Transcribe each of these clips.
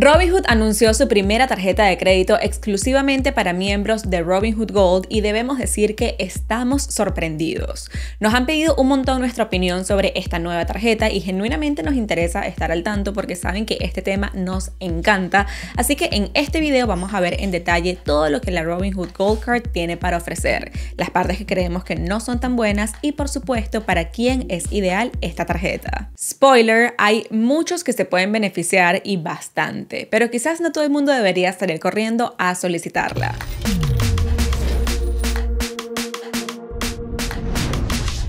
Robinhood anunció su primera tarjeta de crédito exclusivamente para miembros de Robinhood Gold y debemos decir que estamos sorprendidos. Nos han pedido un montón nuestra opinión sobre esta nueva tarjeta y genuinamente nos interesa estar al tanto porque saben que este tema nos encanta, así que en este video vamos a ver en detalle todo lo que la Robinhood Gold Card tiene para ofrecer, las partes que creemos que no son tan buenas y por supuesto para quién es ideal esta tarjeta. Spoiler, hay muchos que se pueden beneficiar y bastante pero quizás no todo el mundo debería salir corriendo a solicitarla.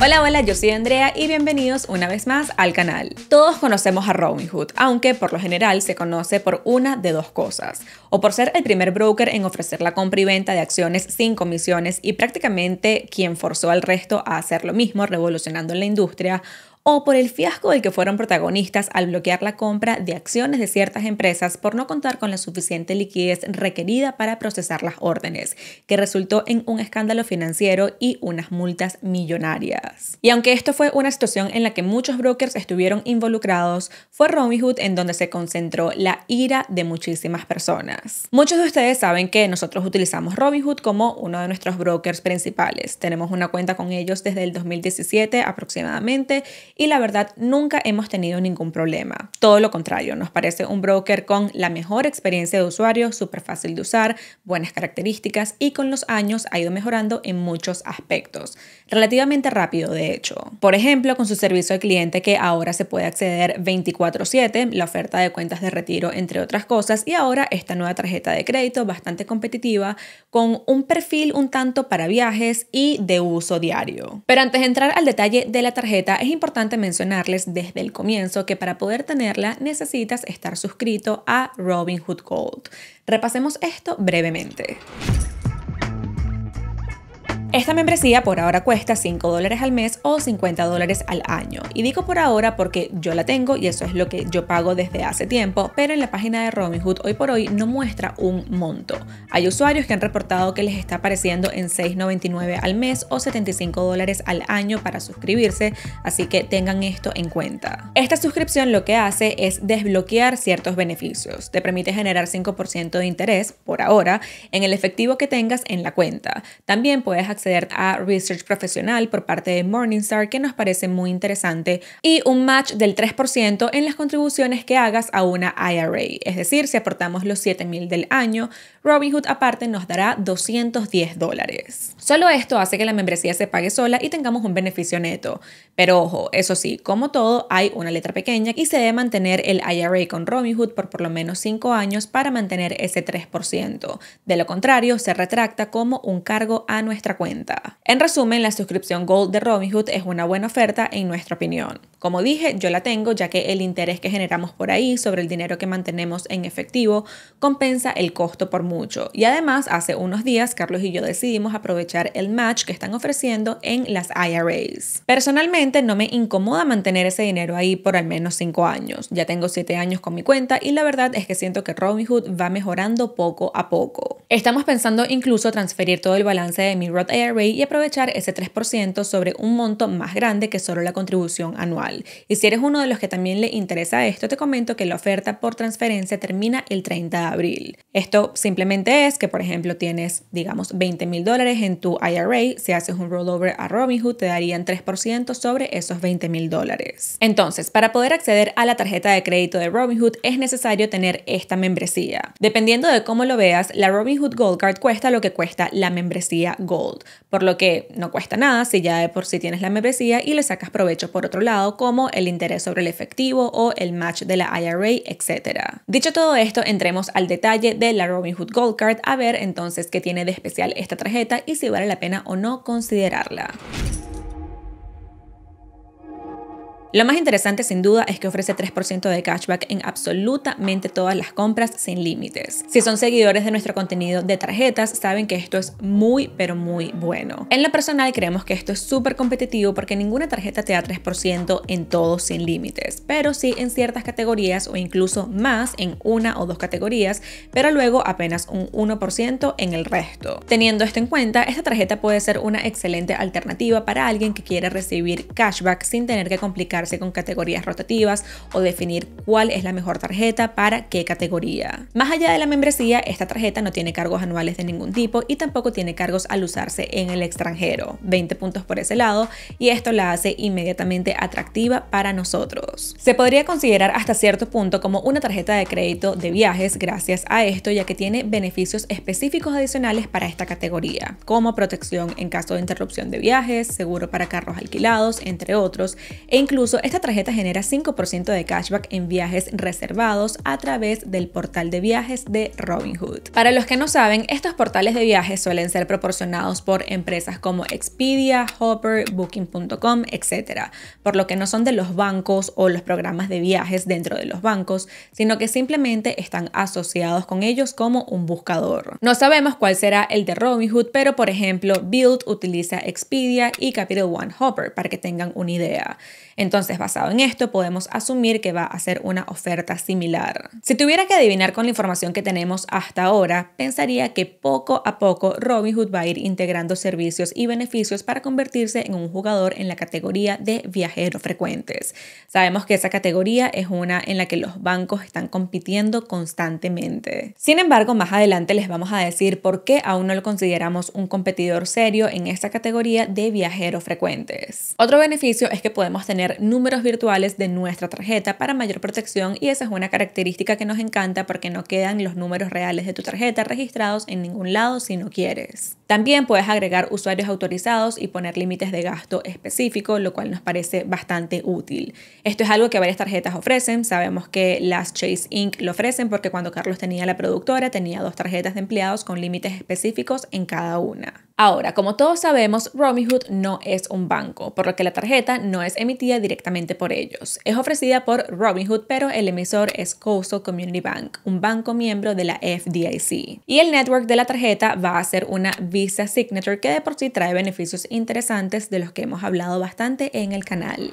Hola, hola, yo soy Andrea y bienvenidos una vez más al canal. Todos conocemos a Robinhood, aunque por lo general se conoce por una de dos cosas, o por ser el primer broker en ofrecer la compra y venta de acciones sin comisiones y prácticamente quien forzó al resto a hacer lo mismo revolucionando la industria, o por el fiasco del que fueron protagonistas al bloquear la compra de acciones de ciertas empresas por no contar con la suficiente liquidez requerida para procesar las órdenes, que resultó en un escándalo financiero y unas multas millonarias. Y aunque esto fue una situación en la que muchos brokers estuvieron involucrados, fue Robinhood en donde se concentró la ira de muchísimas personas. Muchos de ustedes saben que nosotros utilizamos Robinhood como uno de nuestros brokers principales. Tenemos una cuenta con ellos desde el 2017 aproximadamente y la verdad nunca hemos tenido ningún problema. Todo lo contrario, nos parece un broker con la mejor experiencia de usuario, súper fácil de usar, buenas características y con los años ha ido mejorando en muchos aspectos. Relativamente rápido, de hecho. Por ejemplo, con su servicio de cliente que ahora se puede acceder 24/7, la oferta de cuentas de retiro, entre otras cosas, y ahora esta nueva tarjeta de crédito bastante competitiva con un perfil un tanto para viajes y de uso diario. Pero antes de entrar al detalle de la tarjeta, es importante mencionarles desde el comienzo que para poder tenerla necesitas estar suscrito a Hood Gold. Repasemos esto brevemente. Esta membresía por ahora cuesta 5 al mes o 50 al año. Y digo por ahora porque yo la tengo y eso es lo que yo pago desde hace tiempo, pero en la página de Robinhood hoy por hoy no muestra un monto. Hay usuarios que han reportado que les está apareciendo en 6,99 al mes o 75 al año para suscribirse, así que tengan esto en cuenta. Esta suscripción lo que hace es desbloquear ciertos beneficios. Te permite generar 5% de interés, por ahora, en el efectivo que tengas en la cuenta. También puedes acceder a research profesional por parte de Morningstar que nos parece muy interesante y un match del 3% en las contribuciones que hagas a una IRA, es decir, si aportamos los 7.000 del año, Robinhood aparte nos dará 210 dólares. Solo esto hace que la membresía se pague sola y tengamos un beneficio neto. Pero ojo, eso sí, como todo, hay una letra pequeña y se debe mantener el IRA con Robinhood por por lo menos 5 años para mantener ese 3%. De lo contrario, se retracta como un cargo a nuestra cuenta en resumen, la suscripción Gold de Robinhood es una buena oferta en nuestra opinión. Como dije, yo la tengo ya que el interés que generamos por ahí sobre el dinero que mantenemos en efectivo compensa el costo por mucho. Y además, hace unos días Carlos y yo decidimos aprovechar el match que están ofreciendo en las IRAs. Personalmente no me incomoda mantener ese dinero ahí por al menos 5 años. Ya tengo 7 años con mi cuenta y la verdad es que siento que Robinhood va mejorando poco a poco. Estamos pensando incluso transferir todo el balance de mi Roth IRA y aprovechar ese 3% sobre un monto más grande que solo la contribución anual. Y si eres uno de los que también le interesa esto, te comento que la oferta por transferencia termina el 30 de abril. Esto simplemente es que, por ejemplo, tienes, digamos, 20 mil dólares en tu IRA, si haces un rollover a Robinhood, te darían 3% sobre esos 20 mil dólares. Entonces, para poder acceder a la tarjeta de crédito de Robinhood es necesario tener esta membresía. Dependiendo de cómo lo veas, la Robinhood Gold Card cuesta lo que cuesta la membresía Gold, por lo que no cuesta nada si ya de por sí tienes la membresía y le sacas provecho por otro lado como el interés sobre el efectivo o el match de la IRA, etc. Dicho todo esto, entremos al detalle de la Robinhood Gold Card a ver entonces qué tiene de especial esta tarjeta y si vale la pena o no considerarla. Lo más interesante sin duda es que ofrece 3% de cashback en absolutamente todas las compras sin límites. Si son seguidores de nuestro contenido de tarjetas, saben que esto es muy, pero muy bueno. En lo personal creemos que esto es súper competitivo porque ninguna tarjeta te da 3% en todo sin límites, pero sí en ciertas categorías o incluso más en una o dos categorías, pero luego apenas un 1% en el resto. Teniendo esto en cuenta, esta tarjeta puede ser una excelente alternativa para alguien que quiere recibir cashback sin tener que complicar con categorías rotativas o definir cuál es la mejor tarjeta para qué categoría. Más allá de la membresía, esta tarjeta no tiene cargos anuales de ningún tipo y tampoco tiene cargos al usarse en el extranjero, 20 puntos por ese lado, y esto la hace inmediatamente atractiva para nosotros. Se podría considerar hasta cierto punto como una tarjeta de crédito de viajes gracias a esto, ya que tiene beneficios específicos adicionales para esta categoría, como protección en caso de interrupción de viajes, seguro para carros alquilados, entre otros, e incluso Incluso esta tarjeta genera 5% de cashback en viajes reservados a través del portal de viajes de Robinhood. Para los que no saben, estos portales de viajes suelen ser proporcionados por empresas como Expedia, Hopper, Booking.com, etc. Por lo que no son de los bancos o los programas de viajes dentro de los bancos, sino que simplemente están asociados con ellos como un buscador. No sabemos cuál será el de Robinhood, pero por ejemplo, Build utiliza Expedia y Capital One Hopper para que tengan una idea. Entonces, basado en esto, podemos asumir que va a ser una oferta similar. Si tuviera que adivinar con la información que tenemos hasta ahora, pensaría que poco a poco Robinhood va a ir integrando servicios y beneficios para convertirse en un jugador en la categoría de viajeros frecuentes. Sabemos que esa categoría es una en la que los bancos están compitiendo constantemente. Sin embargo, más adelante les vamos a decir por qué aún no lo consideramos un competidor serio en esta categoría de viajeros frecuentes. Otro beneficio es que podemos tener números virtuales de nuestra tarjeta para mayor protección y esa es una característica que nos encanta porque no quedan los números reales de tu tarjeta registrados en ningún lado si no quieres. También puedes agregar usuarios autorizados y poner límites de gasto específico, lo cual nos parece bastante útil. Esto es algo que varias tarjetas ofrecen. Sabemos que las Chase Inc. lo ofrecen porque cuando Carlos tenía la productora tenía dos tarjetas de empleados con límites específicos en cada una. Ahora, como todos sabemos, Robinhood no es un banco, por lo que la tarjeta no es emitida directamente por ellos. Es ofrecida por Robinhood, pero el emisor es Coastal Community Bank, un banco miembro de la FDIC. Y el network de la tarjeta va a ser una Visa Signature, que de por sí trae beneficios interesantes de los que hemos hablado bastante en el canal.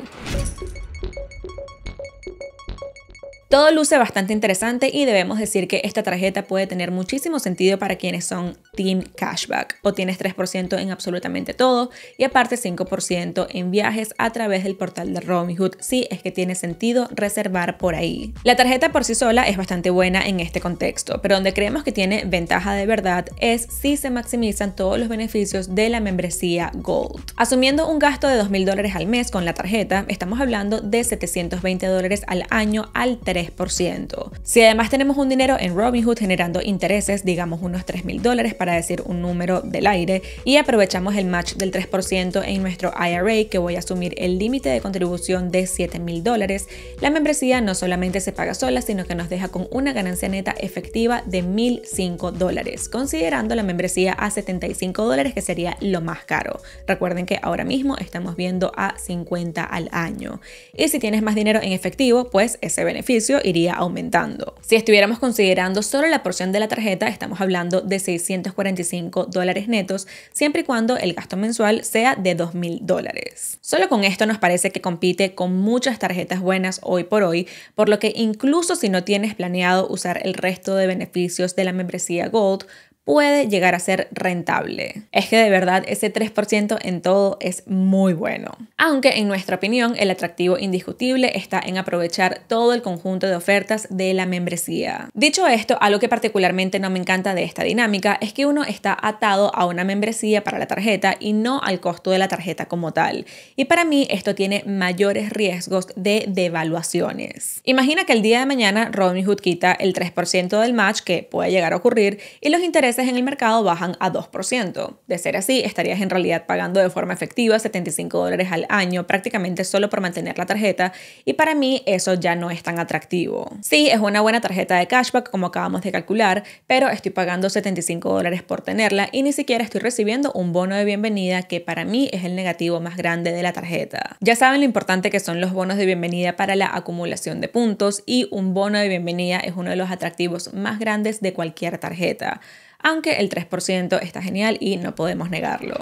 Todo luce bastante interesante y debemos decir que esta tarjeta puede tener muchísimo sentido para quienes son Team Cashback o tienes 3% en absolutamente todo y aparte 5% en viajes a través del portal de Robinhood si es que tiene sentido reservar por ahí. La tarjeta por sí sola es bastante buena en este contexto, pero donde creemos que tiene ventaja de verdad es si se maximizan todos los beneficios de la membresía Gold. Asumiendo un gasto de 2.000 dólares al mes con la tarjeta, estamos hablando de 720 dólares al año al 3%. Si además tenemos un dinero en Robinhood generando intereses, digamos unos 3.000 dólares para para decir un número del aire y aprovechamos el match del 3% en nuestro IRA que voy a asumir el límite de contribución de 7 mil dólares. La membresía no solamente se paga sola, sino que nos deja con una ganancia neta efectiva de 1.005 dólares, considerando la membresía a 75 dólares que sería lo más caro. Recuerden que ahora mismo estamos viendo a 50 al año. Y si tienes más dinero en efectivo, pues ese beneficio iría aumentando. Si estuviéramos considerando solo la porción de la tarjeta, estamos hablando de 640 45 dólares netos, siempre y cuando el gasto mensual sea de 2.000 dólares. Solo con esto nos parece que compite con muchas tarjetas buenas hoy por hoy, por lo que incluso si no tienes planeado usar el resto de beneficios de la membresía Gold, puede llegar a ser rentable. Es que de verdad ese 3% en todo es muy bueno. Aunque en nuestra opinión el atractivo indiscutible está en aprovechar todo el conjunto de ofertas de la membresía. Dicho esto, algo que particularmente no me encanta de esta dinámica es que uno está atado a una membresía para la tarjeta y no al costo de la tarjeta como tal. Y para mí esto tiene mayores riesgos de devaluaciones. Imagina que el día de mañana Hood quita el 3% del match que puede llegar a ocurrir y los intereses en el mercado bajan a 2%. De ser así, estarías en realidad pagando de forma efectiva 75 dólares al año prácticamente solo por mantener la tarjeta y para mí eso ya no es tan atractivo. Sí, es una buena tarjeta de cashback como acabamos de calcular, pero estoy pagando 75 dólares por tenerla y ni siquiera estoy recibiendo un bono de bienvenida que para mí es el negativo más grande de la tarjeta. Ya saben lo importante que son los bonos de bienvenida para la acumulación de puntos y un bono de bienvenida es uno de los atractivos más grandes de cualquier tarjeta aunque el 3% está genial y no podemos negarlo.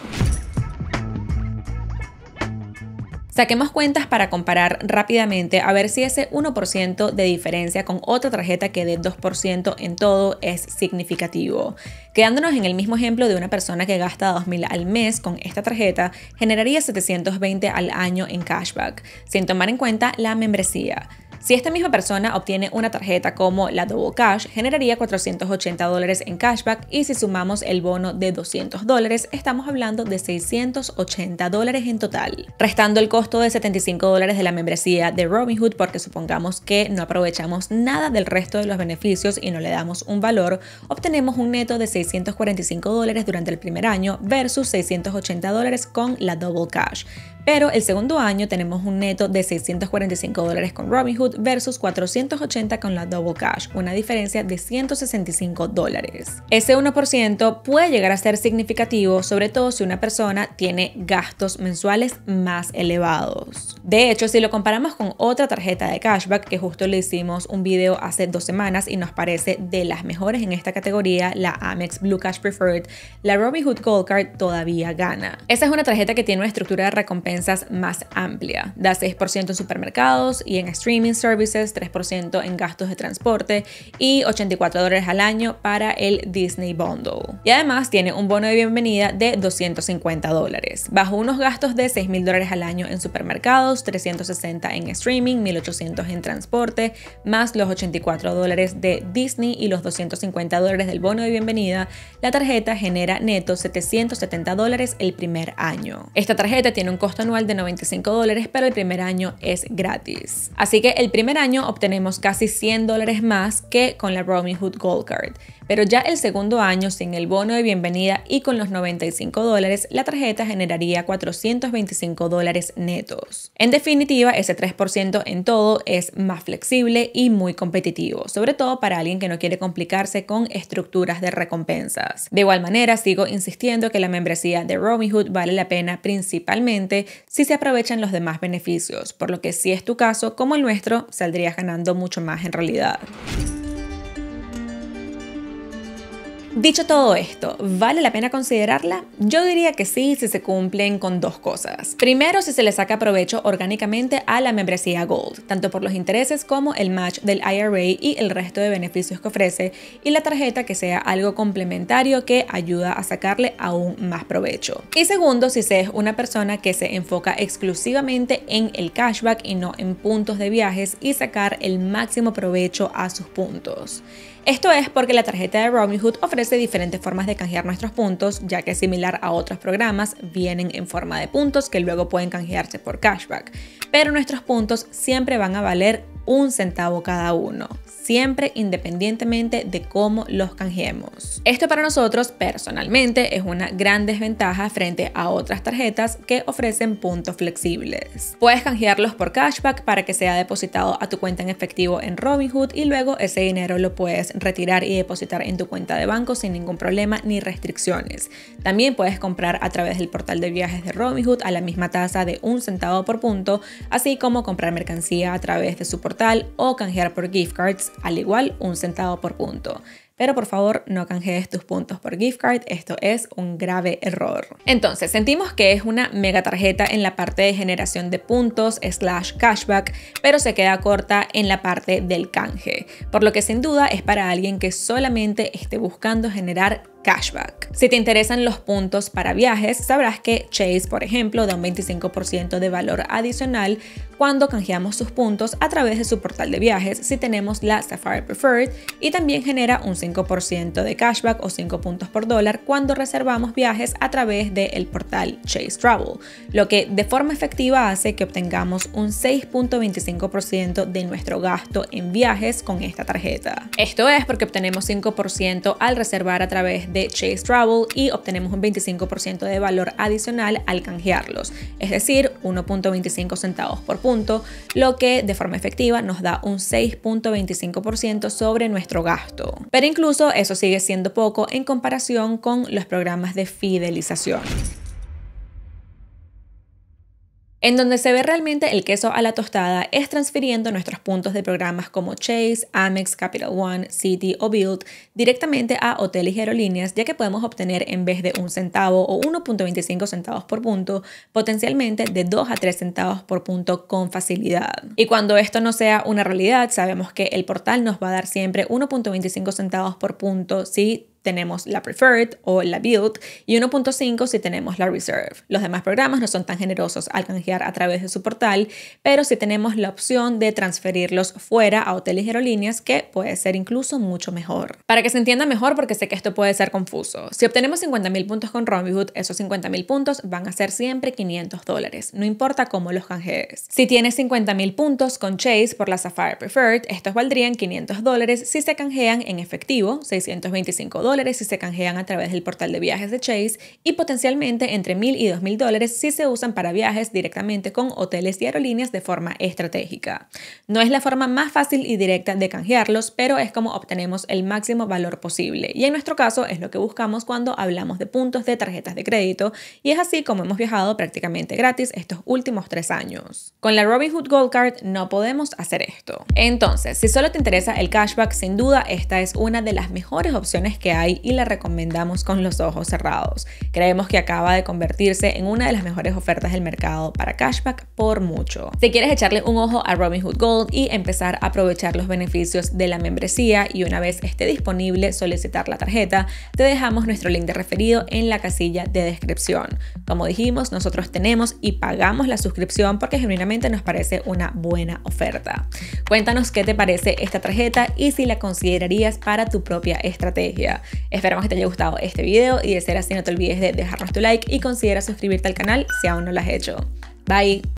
Saquemos cuentas para comparar rápidamente a ver si ese 1% de diferencia con otra tarjeta que dé 2% en todo es significativo. Quedándonos en el mismo ejemplo de una persona que gasta 2.000 al mes con esta tarjeta, generaría 720 al año en cashback, sin tomar en cuenta la membresía. Si esta misma persona obtiene una tarjeta como la Double Cash, generaría 480 dólares en cashback y si sumamos el bono de 200 dólares, estamos hablando de 680 dólares en total. Restando el costo de 75 dólares de la membresía de Robinhood, porque supongamos que no aprovechamos nada del resto de los beneficios y no le damos un valor, obtenemos un neto de 645 dólares durante el primer año versus 680 dólares con la Double Cash. Pero el segundo año tenemos un neto de 645 dólares con Robinhood versus 480 con la Double Cash, una diferencia de 165 dólares. Ese 1% puede llegar a ser significativo, sobre todo si una persona tiene gastos mensuales más elevados. De hecho, si lo comparamos con otra tarjeta de cashback, que justo le hicimos un video hace dos semanas y nos parece de las mejores en esta categoría, la Amex Blue Cash Preferred, la Robinhood Gold Card todavía gana. Esa es una tarjeta que tiene una estructura de recompensas más amplia, da 6% en supermercados y en streamings services, 3% en gastos de transporte y 84 dólares al año para el Disney Bundle. Y además tiene un bono de bienvenida de 250 dólares, bajo unos gastos de 6 mil dólares al año en supermercados, 360 en streaming, 1800 en transporte, más los 84 dólares de Disney y los 250 dólares del bono de bienvenida, la tarjeta genera neto 770 dólares el primer año. Esta tarjeta tiene un costo anual de 95 dólares, pero el primer año es gratis. Así que el el primer año obtenemos casi 100 dólares más que con la Hood Gold Card, pero ya el segundo año sin el bono de bienvenida y con los 95 dólares, la tarjeta generaría 425 dólares netos. En definitiva, ese 3% en todo es más flexible y muy competitivo, sobre todo para alguien que no quiere complicarse con estructuras de recompensas. De igual manera, sigo insistiendo que la membresía de Robinhood vale la pena principalmente si se aprovechan los demás beneficios, por lo que si es tu caso como el nuestro, saldrías ganando mucho más en realidad. Dicho todo esto, ¿vale la pena considerarla? Yo diría que sí si se cumplen con dos cosas. Primero, si se le saca provecho orgánicamente a la membresía Gold, tanto por los intereses como el match del IRA y el resto de beneficios que ofrece, y la tarjeta que sea algo complementario que ayuda a sacarle aún más provecho. Y segundo, si se es una persona que se enfoca exclusivamente en el cashback y no en puntos de viajes y sacar el máximo provecho a sus puntos. Esto es porque la tarjeta de Robinhood ofrece diferentes formas de canjear nuestros puntos, ya que similar a otros programas, vienen en forma de puntos que luego pueden canjearse por cashback. Pero nuestros puntos siempre van a valer un centavo cada uno siempre independientemente de cómo los canjeemos. Esto para nosotros personalmente es una gran desventaja frente a otras tarjetas que ofrecen puntos flexibles. Puedes canjearlos por cashback para que sea depositado a tu cuenta en efectivo en Robinhood y luego ese dinero lo puedes retirar y depositar en tu cuenta de banco sin ningún problema ni restricciones. También puedes comprar a través del portal de viajes de Robinhood a la misma tasa de un centavo por punto, así como comprar mercancía a través de su portal o canjear por gift cards al igual un centavo por punto. Pero por favor no canjees tus puntos por gift card, esto es un grave error. Entonces, sentimos que es una mega tarjeta en la parte de generación de puntos slash cashback, pero se queda corta en la parte del canje, por lo que sin duda es para alguien que solamente esté buscando generar cashback. Si te interesan los puntos para viajes, sabrás que Chase, por ejemplo, da un 25% de valor adicional cuando canjeamos sus puntos a través de su portal de viajes si tenemos la Safari Preferred y también genera un 5% de cashback o 5 puntos por dólar cuando reservamos viajes a través del portal Chase Travel, lo que de forma efectiva hace que obtengamos un 6.25% de nuestro gasto en viajes con esta tarjeta. Esto es porque obtenemos 5% al reservar a través de de Chase Travel y obtenemos un 25% de valor adicional al canjearlos, es decir, 1.25 centavos por punto, lo que de forma efectiva nos da un 6.25% sobre nuestro gasto. Pero incluso eso sigue siendo poco en comparación con los programas de fidelización. En donde se ve realmente el queso a la tostada es transfiriendo nuestros puntos de programas como Chase, Amex, Capital One, City o Build directamente a hoteles y aerolíneas, ya que podemos obtener en vez de un centavo o 1.25 centavos por punto, potencialmente de 2 a 3 centavos por punto con facilidad. Y cuando esto no sea una realidad, sabemos que el portal nos va a dar siempre 1.25 centavos por punto si tenemos la Preferred o la Build y 1.5 si tenemos la Reserve. Los demás programas no son tan generosos al canjear a través de su portal, pero si tenemos la opción de transferirlos fuera a hoteles y aerolíneas que puede ser incluso mucho mejor. Para que se entienda mejor, porque sé que esto puede ser confuso, si obtenemos 50.000 puntos con Robinhood, esos 50.000 puntos van a ser siempre 500 dólares, no importa cómo los canjees. Si tienes 50.000 puntos con Chase por la Sapphire Preferred, estos valdrían 500 dólares si se canjean en efectivo, 625 si se canjean a través del portal de viajes de Chase y potencialmente entre 1.000 y 2.000 dólares si se usan para viajes directamente con hoteles y aerolíneas de forma estratégica. No es la forma más fácil y directa de canjearlos, pero es como obtenemos el máximo valor posible. Y en nuestro caso es lo que buscamos cuando hablamos de puntos de tarjetas de crédito y es así como hemos viajado prácticamente gratis estos últimos tres años. Con la Robinhood Gold Card no podemos hacer esto. Entonces, si solo te interesa el cashback, sin duda esta es una de las mejores opciones que hay y la recomendamos con los ojos cerrados. Creemos que acaba de convertirse en una de las mejores ofertas del mercado para cashback por mucho. Si quieres echarle un ojo a Robinhood Gold y empezar a aprovechar los beneficios de la membresía y una vez esté disponible solicitar la tarjeta, te dejamos nuestro link de referido en la casilla de descripción. Como dijimos, nosotros tenemos y pagamos la suscripción porque genuinamente nos parece una buena oferta. Cuéntanos qué te parece esta tarjeta y si la considerarías para tu propia estrategia. Esperamos que te haya gustado este video y de ser así no te olvides de dejarnos tu like y considera suscribirte al canal si aún no lo has hecho. Bye.